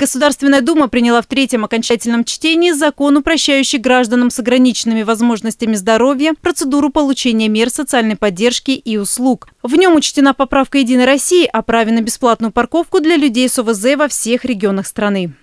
Государственная дума приняла в третьем окончательном чтении закон, упрощающий гражданам с ограниченными возможностями здоровья процедуру получения мер социальной поддержки и услуг. В нем учтена поправка «Единой России» о праве на бесплатную парковку для людей с ОВЗ во всех регионах страны.